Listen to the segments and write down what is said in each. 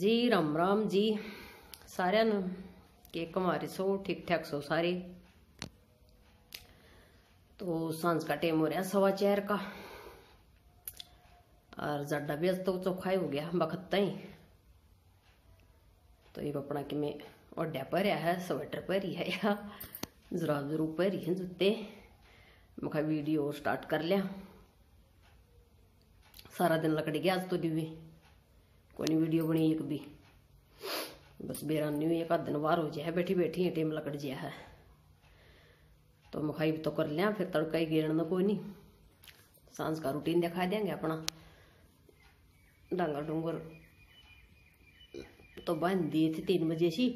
जी राम राम जी सारू के ਕਿ सो ठीक ठाक सो सारे तो सांझ का टाइम हो रहा सवा चार का और जड्डा अज तो चौखा ही हो गया बखत ही तो ये अपना कि मैं ओडा भरया है स्वेटर भरी है या जराब जरूर भरी है जूते मैं वीडियो स्टार्ट कर लिया सारा दिन लकड़ी गया आज तो डूबी कोई नहीं वीडियो बनी एक भी बस बेरानी हुई एक दिन बाहर हो जाए बैठी बैठी है टेम लकड़ जाए है तो मखाई तो कर लिया फिर तड़का ही गिरन कोई नहीं सांस का रूटीन दिखा देंगे अपना डांगर डूंगर तो बहन दिए थे तीन बजे सी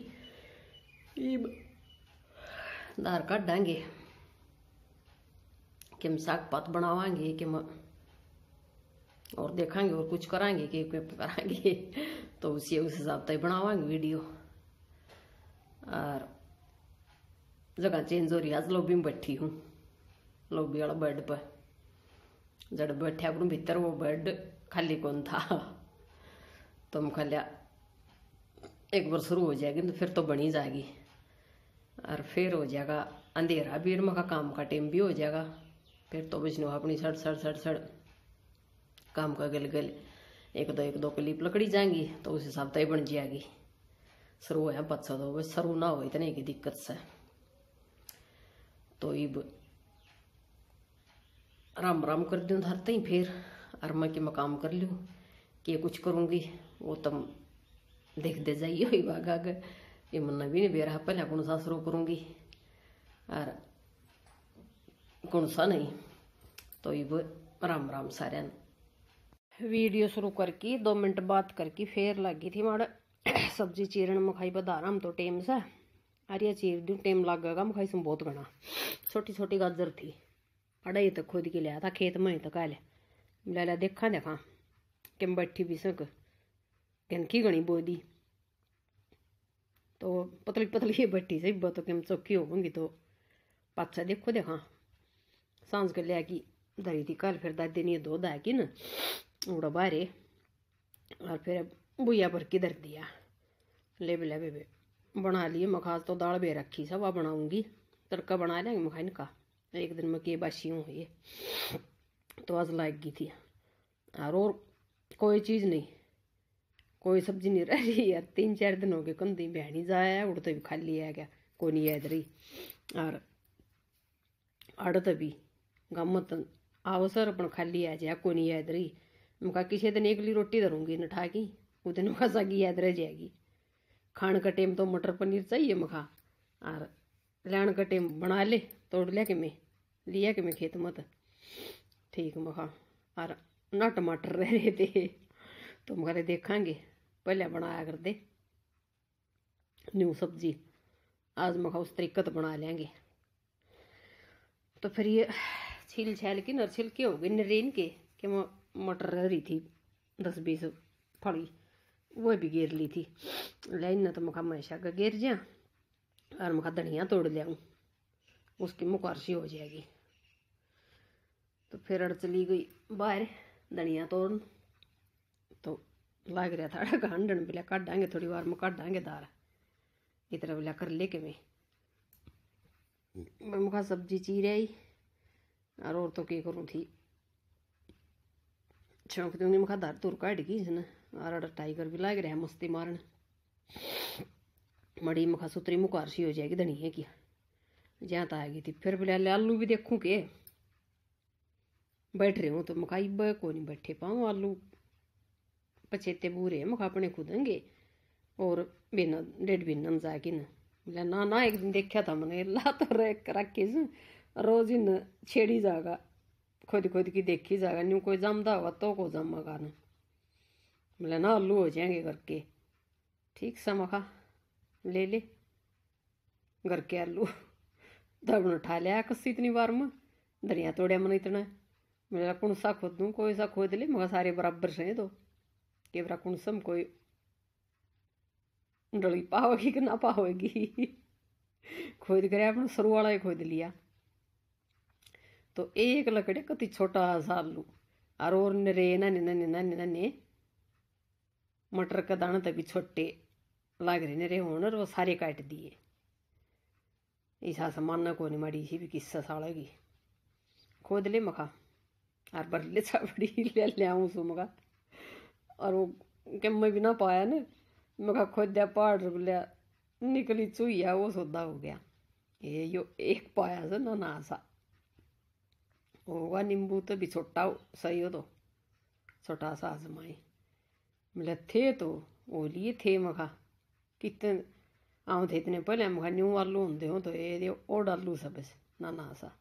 दार काट डांगे किम साग पात बनावांगे किम और देखेंगे और कुछ करांगे कि कोई करांगे तो उसी उस हिसाब से बनावांगे वीडियो और जगह चेंज हो रही आज लोबी में बैठी हूँ लोबी वाला बेड पर जड़ बैठे अपने भीतर वो बेड खाली कौन था तो हम खालिया एक बार शुरू हो जाएगी तो फिर तो बनी जाएगी और फिर हो जाएगा अंधेरा भी मका काम का टाइम भी हो जाएगा फिर तो बचनो अपनी सड़ सड़ सड़ सड़ काम का गल गल एक दो एक दो की लकड़ी जाएंगी तो उस हिसाब से बन जाएगी सरू है बच्चा दो तो, सरू ना हो इतने की दिक्कत से तो इब राम राम कर दूँ धरते ही फिर अरमा मैं मकाम कर लूँ कि कुछ करूँगी वो तुम देख दे जाइए बाग आगे ये मुन्ना भी नहीं बेरा पहले कौन सा शुरू करूँगी और कौन सा नहीं तो ये राम राम सारे वीडियो शुरू करके दो मिनट बात करके फिर लग गई थी माड़ सब्जी चीरन मखाई बता रहा हम तो टेम से अरे चीर दू टेम लगेगा मखाई से बहुत गणा छोटी छोटी गाजर थी अड़ाई तक खुद के लिया था खेत में तक आए ले लिया देखा देखा कि बैठी भी सक गणी घनी दी तो पतली पतली बैठी सही बो तो किम चौकी होगी तो पाचा देखो देखा सांस कर लिया कि दरी थी कल फिर दादी ने दुध दा कि ना उड़ा और फिर भूया पर किधर दिया ले ले बना लिए मखाज तो दाल बे रखी सब बनाऊंगी तड़का बना लेंगे मखाइन का एक दिन में के बासी हूँ ये तो आज लाइक की थी और, और कोई चीज़ नहीं कोई सब्जी नहीं रह रही यार तीन चार दिन हो गए कंधी बहनी जाया उड़ते तो भी खाली है क्या कोई नहीं है इधर ही और अड़ते भी गमत अवसर अपन खाली है जया कोई नहीं है इधर ही ਮੁਕਾ किसी दिन एक ਲਈ ਰੋਟੀ धरूंगी न ठाकी उस दिन मुखा सगी याद रह जाएगी खाने का टेम तो मटर पनीर चाहिए मुखा और लाने का टेम बना ले तोड़ लिया कि मैं लिया कि मैं खेत मत ठीक मुखा और ना टमाटर रह रहे थे तो मुखा देखांगे पहले बनाया कर दे न्यू सब्जी आज मुखा उस तरीकत तो बना लेंगे तो फिर ये छील छैल कि नर छिलके हो गए नरेन के कि मैं मटर हरी थी दस बीस फली वो भी गेर ली थी ले इन्ना तो मुखा मैं शक गेर जा और मुखा धनिया तोड़ लिया उसकी मुकारशी हो जाएगी तो फिर अड़ चली गई बाहर धनिया तोड़ तो लग रहा था अड़ा हंडन बिला काटांगे थोड़ी बार में दाल दार इतना बिला कर ले के मैं मुखा सब्जी चीर आई और, और तो क्या करूँ थी चौंक दूंगी मैं दर तुर घट गई आर टाइगर भी लाग रहा मस्ती मारन मड़ी मखा सुतरी मुकारसी हो जाएगी दनी है जहाँ तो आ गई थी फिर बोले आलू भी देखूँ के बैठ रहे हो तो मखाई ब को नहीं बैठे पाऊँ आलू पछेते बूरे मखा अपने खुदेंगे और बिना डेढ़ बिन्न जाके न बोला ना ना एक दिन देखा था मैंने ला तो रख रखे रोज इन छेड़ी जागा खुद खुद की देखी जाएगा न्यू कोई जमदा होगा तो को जमा कर बोले ना आलू हो जाएंगे गरके ठीक सा मखा ले ले गरके आलू दबन उठा लिया कस्सी इतनी बार में दरिया तोड़िया मन इतना मेरा कौन सा खोद दूँ कोई सा खोद ले मगर सारे बराबर से तो के बरा कौन सम कोई डली पाओगी कि ना पाओगी खोद कर अपना सरू वाला ही खोद लिया तो एक लकड़ी कति छोटा सा आलू और और नरे नन्हे नन्हे नन्हे नन्हे मटर का दाना तभी छोटे लाग रहे नरे होने वो सारे काट दिए ऐसा सामाना को नहीं मड़ी इसी भी किस्सा साड़ा की खोद ले मखा और बरले चाबड़ी ले ले आऊँ सो मखा और वो कम मैं भी ना पाया ना मखा खोद दिया पहाड़ लिया निकली चूहिया वो सौदा हो गया ये यो एक पाया से ना ना सा होगा नींबू तो भी छोटा सही हो तो छोटा सा आजमाए मतलब थे तो वो लिए थे मखा कितने आऊँ थे इतने पहले मखा न्यू आलू होंगे हो तो ये और डालू सब बस ना ना सा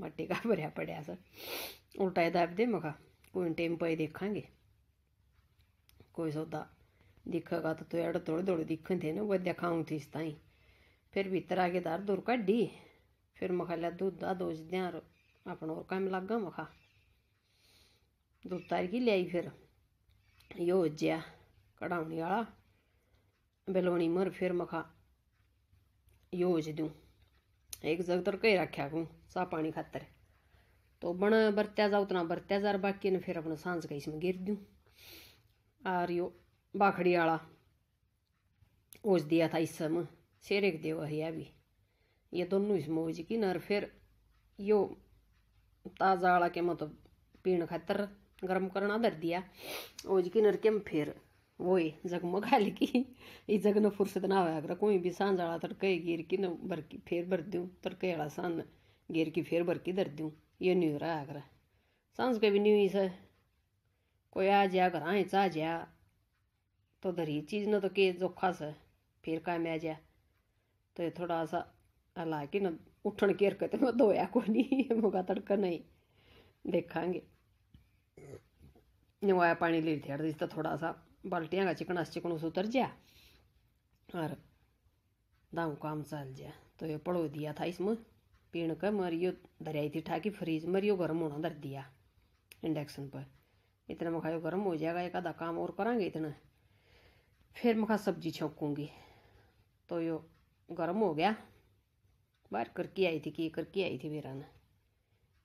मट्टी का भरया पड़िया सा उल्टा दब दे मखा कोई टाइम पर देखा कोई सौदा दिखेगा तो तुझे तो थोड़े थोड़े दिखे थे ना वो दिखाऊँ थी इस ताई फिर भीतर आके दर दूर कड्डी फिर मखा लिया दूध दूध दिया अपना और काम लागा मखा धूप तार की लियाई फिर यो हो ज्या कढ़ाने वाला बेलोनी मर फिर मखा यो हो दूँ एक जग तर कई रखा कूँ सा पानी खातर तो बण बरत्या जा उतना बरत्या जा बाकी ने फिर अपना सांस का इसमें गिर दू और यो बाखड़ी वाला उज दिया था इस समय शेर देव हरिया भी ये दोनों इसमें ओज की नर फिर यो ताज़ा वाला के मतलब पीने खातर गर्म करना धर दिया ओज की नर केम फिर वो जगमग हाल की जग न फुर्सत ना होया कर कोई भी सांझ वाला तड़के गिर की न भर फिर भर दूँ तड़के वाला सांझ गिर की फिर भर धर दूँ ये नहीं रहा है कर सांझ के भी नहीं हुई सर कोई आ जाया घर आए चाह जाया तो धरी चीज़ न तो के जोखा से फिर काम आ जा तो ये थोड़ा सा ਹਾਲਾਂਕਿ ना उठन ਘੇਰ ਕੇ ਤੇ ਮੈਂ ਧੋਇਆ ਕੋਈ ਨਹੀਂ ਮੁਗਾ ਤੜਕਾ ਨਹੀਂ ਦੇਖਾਂਗੇ नवाया पानी ले लिया इसका थोड़ा सा बाल्टियाँ का चिकना चिकनू से उतर गया और दाऊ काम चल गया तो ये पड़ो दिया था इसमें पीण कर मरियो धरियाई थी ठाकी फ्रीज मरियो गर्म होना धर दिया इंडक्शन पर इतना मखायो गर्म हो जाएगा एक आधा काम और करेंगे इतना फिर मखा सब्जी छोंकूंगी तो यो गर्म हो गया बाहर करके आई थी कि करके आई थी मेरा ना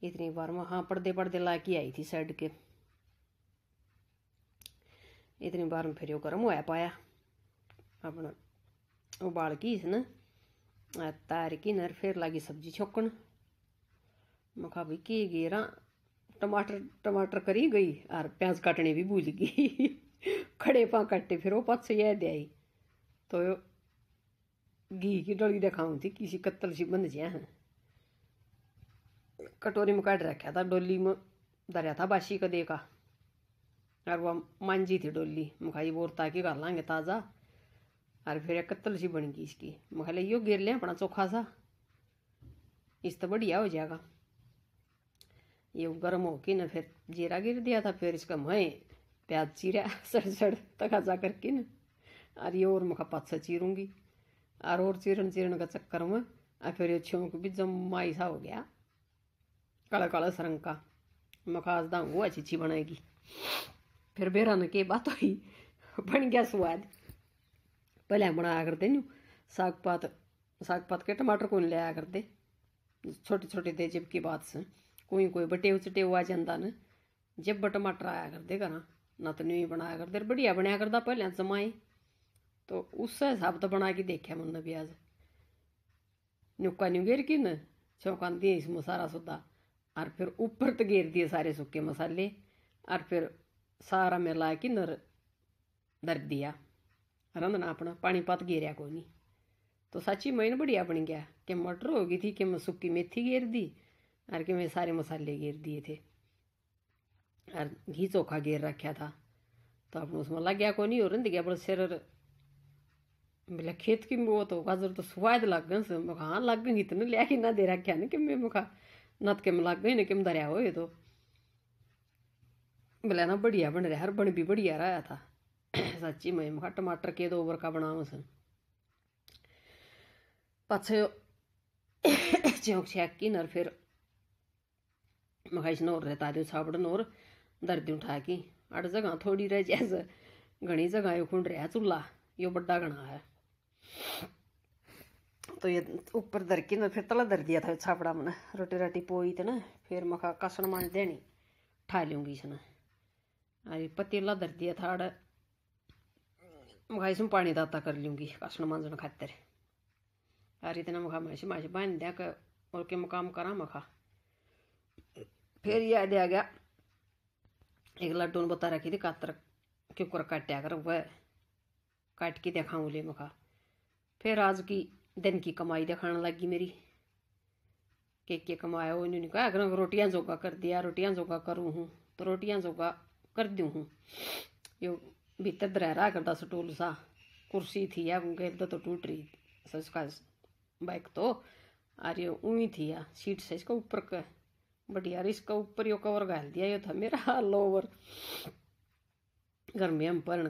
इतनी बार मैं हाँ पढ़ते पढ़ते ला के आई थी साइड के इतनी बार में फिर गर्म होया पाया अपना उबाल की इसने तार की नर फिर लागी सब्जी छोकन मैं खा की गेरा टमाटर टमाटर करी गई और प्याज कटने भी भूल गई खड़े पा काटे फिर वो पत्स यह दे आई तो घी की डली रखाऊ थी किसी कत्तल सी बंद जिया है कटोरी में काट रखा था डोली में धरिया था बासी का देखा और वह मांझी थी डोली मुखाई बोरता ताकि कर लांगे ताज़ा और फिर कत्तल सी बन गई इसकी मुखा यो गिर लें अपना चोखा सा इस तो बढ़िया हो जाएगा ये गर्म होके ना फिर जीरा गिर दिया था फिर इसका मैं प्याज चीरा सड़ सड़ तक करके ना और ये और मुखा पत्थर चीरूंगी और और चीरन चीरन का चक्कर में और फिर ये छूक भी जम्मा ऐसा हो गया काला काला सा रंग का मखास तो वो अच्छी बनाएगी फिर बेरन के बात तो हुई बन गया स्वाद पहले बनाया करते नू साग पात साग पात के टमाटर कौन आया करते छोटे छोटे थे जब की बात से कोई कोई बटे उचटे हुआ जाना न जब टमाटर आया करते करा ना तो नहीं बनाया करते बढ़िया बनाया करता पहले जमाए तो उस हिसाब तो बना के देखा मैंने ब्याज नुक्का नहीं गेर की न चौंकान इस इसमें सुधा और फिर उपर तो घेर दिए सारे सुके मसाले और फिर सारा मिला कि नर दर्द दिया रंधना अपना पानी पात गेरिया कोई नहीं तो सची मैन बढ़िया बन गया कि मटर हो गई थी कि मैं सुी मेथी गेर दी और कि मैं सारे मसाले घेर दिए थे और घी चोखा गेर रखा था तो अपना उसमें लग गया कोई नहीं और रंध गया बड़ा सिर बोला खेत की वो तो गाजर तो सुवाद लाग गए मुखा हाँ लाग गई इतने लिया कि ना दे रखा ना कि मैं मुखा नत के में गई ना कि धरिया हो ये तो बोला ना बढ़िया बन रहा हर बन भी बढ़िया रहा था सच्ची मैं मुखा टमाटर के दो ओवर का बनाओ सन पाछे चौंक छेक की नर फिर मुखा इस नोर रहता दूँ छाबड़ नोर दर्द उठा की अड़ जगह थोड़ी रह जैसे घनी जगह खुंड रहा चूल्हा यो बड़ा घना है तो ये ऊपर धर के फिर तला दर दिया था छापड़ा मैंने रोटी राटी पोई थे ना फिर मखा कसन मान देनी ठा लूँगी इसने अरे पतीला दर दिया था अड़ मखा इसमें पानी दाता कर लूँगी कसण मांझण खातिर अरे इतना मखा मैसे मासे बांध दिया कर और के मुकाम करा मखा फिर याद आ गया एक लड्डू ने बता रखी थी कातर क्यों कर काट दिया कर वह काट के देखाऊँ ले मखा फिर आज की दिन की कमाई दिखाने लगी मेरी के के कमाया हो इन्होंने कहा अगर रोटियां जोगा कर दिया रोटियां जोगा करूँ हूँ तो रोटियां जोगा कर दू हूँ यो भीतर दरहरा करता स्टूल सा कुर्सी थी या तो टूट रही उसका बाइक तो आ रही ऊँही थी या सीट से इसका ऊपर का बढ़िया यार इसका ऊपर यो कवर घाल दिया यो था मेरा लोवर ओवर घर में हम भरण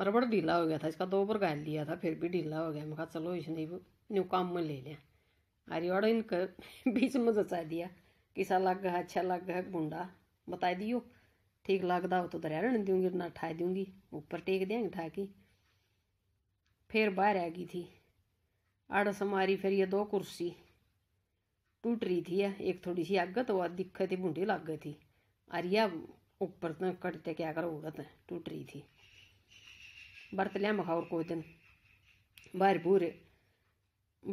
रबड़ ढीला हो गया था इसका दो बार घायल लिया था फिर भी ढीला हो गया मैं कहा चलो इसने न्यू काम में ले लिया अरे और इनका बीच में जचा दिया किसा लग गया अच्छा लग गया गुंडा बता दियो ठीक लगता हो तो दरियाण दूंगी ना ठा दूंगी ऊपर टेक देंगे ठा के फिर बाहर आ गई थी आड़स मारी फिर ये दो कुर्सी टूट रही थी एक थोड़ी सी आगत तो दिक्कत थी बूंदी लग गई थी अरे ऊपर तो कटते क्या करो उगत तो टूट रही थी ಬರ್ತ್ಲ್ಯಾಂಬಕ ಅವ್ರು बाहर पूरे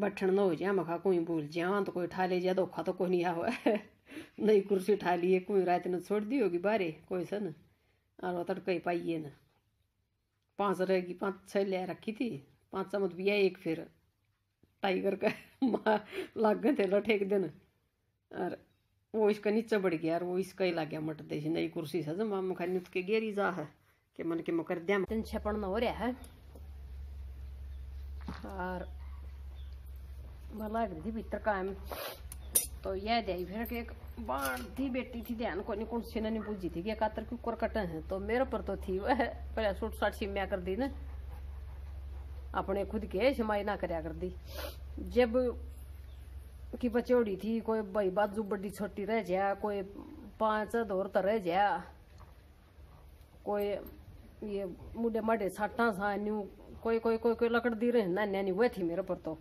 बठन हो जाए मखा कोई भूल जावा तो कोई ठा ले जाए धोखा तो, तो कोई नहीं आवे नहीं कुर्सी ठा लिए कोई रात ने छोड़ दी होगी बारे कोई सन और तड़का ही पाइए न पाँच रहेगी पाँच छः ले रखी थी पाँच मत भी एक फिर टाइगर का लाग गए थे लठे एक दिन और वो इसका नीचे बढ़ गया और वो इसका ही लाग गया मट नई कुर्सी सजम हम खाली उसके गेरी जा है कि मन के मुकदमा तीन छपन हो रहा है और भला दी भीतर कायम तो यह दे फिर के एक बाण थी बेटी थी ध्यान को नहीं कौन सीना नहीं पूछी थी कि कातर की कुकर कटन है तो मेरे पर तो थी वह पहले सूट साट सिम्या कर दी ना अपने खुद के समाई ना कराया कर दी जब की बचौड़ी थी कोई भाई बाजू बड़ी छोटी रह जाया कोई पांच दौर तरह जाया कोई ये मुडे मडे साटा सा न्यू कोई कोई कोई कोई लकड़ दी रहे ना नैनी हुए थी मेरे पर तो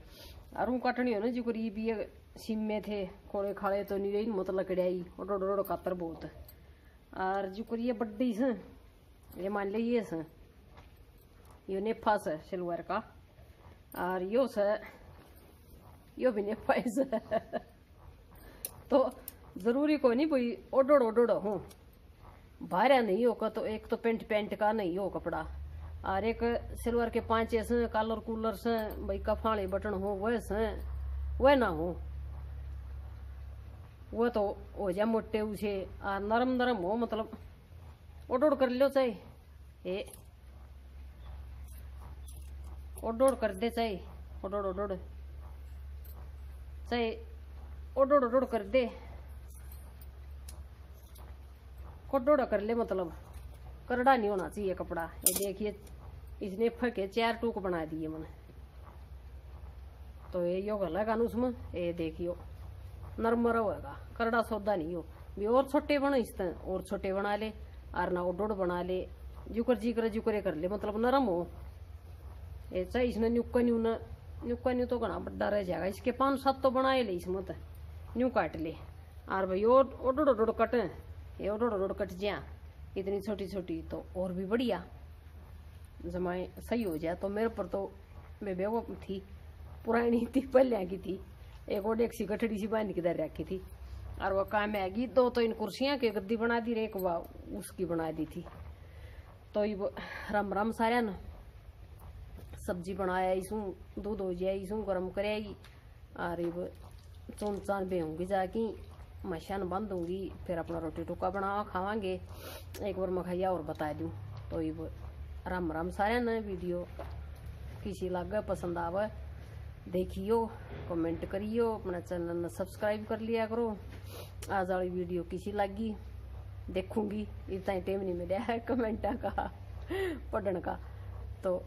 अरू काटनी हो ना जी करीब ये सिम में थे कोड़े खाले तो नहीं रही मत लकड़ियाई और रोड कातर बहुत और जी कर ये बड्डी से ये मान ली ये से यो नेफा से सिल्वर का और यो से यो भी नेफा से तो जरूरी को नहीं भाई ओडोड़ ओडोड़ हूँ बाहर नहीं होगा तो एक तो पेंट पेंट का नहीं हो कपड़ा और एक सिल्वर के पांचे से कलर कूलर से भाई कफाड़े बटन हो वह से वह ना हो वह तो हो जाए मोटे उसे और नरम नरम हो मतलब ओडोड़ कर लो चाहे ए ओडोड़ कर दे चाहे ओडोड़ ओडोड़ चाहे ओडोड़ ओडोड़ कर दे कोडोड़ा कर ले मतलब करड़ा नहीं होना चाहिए कपड़ा ये देखिए इसने फके चार टूक बना दिए मैंने तो ये योग अलग कानू उसमें ये देखियो नर्मर होगा करड़ा सौदा नहीं हो भी और छोटे बना इस तरह और छोटे बना ले और ना ओडोड़ बना ले जुकर जीकर जुकरे कर ले मतलब नरम हो ऐसा इसने न्यूका न्यू ना न्यू तो घना बड्डा रह जाएगा इसके पाँच सात तो बनाए ले इसमें तो, न्यू काट ले और भाई और ओडोड़ ओडोड़ कटे ये और रोड कट जाए इतनी छोटी छोटी तो और भी बढ़िया जमाए सही हो जाए तो मेरे पर तो मैं बेवकूफ थी पुरानी थी पल्या की थी एक और एक सी गठड़ी सी बांध के दर रखी थी और वह काम आ गई दो तो इन कुर्सियाँ की गद्दी बना दी रे एक वह उसकी बना दी थी तो ये रम रम सारे न सब्जी बनाया इसू दूध हो जाए इसू गर्म करेगी और ये चून चान बेहूँगी जाके मशान बन दूंगी फिर अपना रोटी टुका बना खावे एक बार मखाइया और बता दूँ तो ये राम राम सारे ने वीडियो किसी लागे पसंद आवे देखियो कमेंट करियो अपना चैनल ने सब्सक्राइब कर लिया करो आज वाली वीडियो किसी लगी देखूंगी इतना ही टाइम नहीं मिले है कमेंट का पढ़ने का तो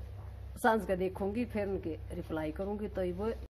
सांस का देखूंगी फिर उनके रिप्लाई करूंगी तो ये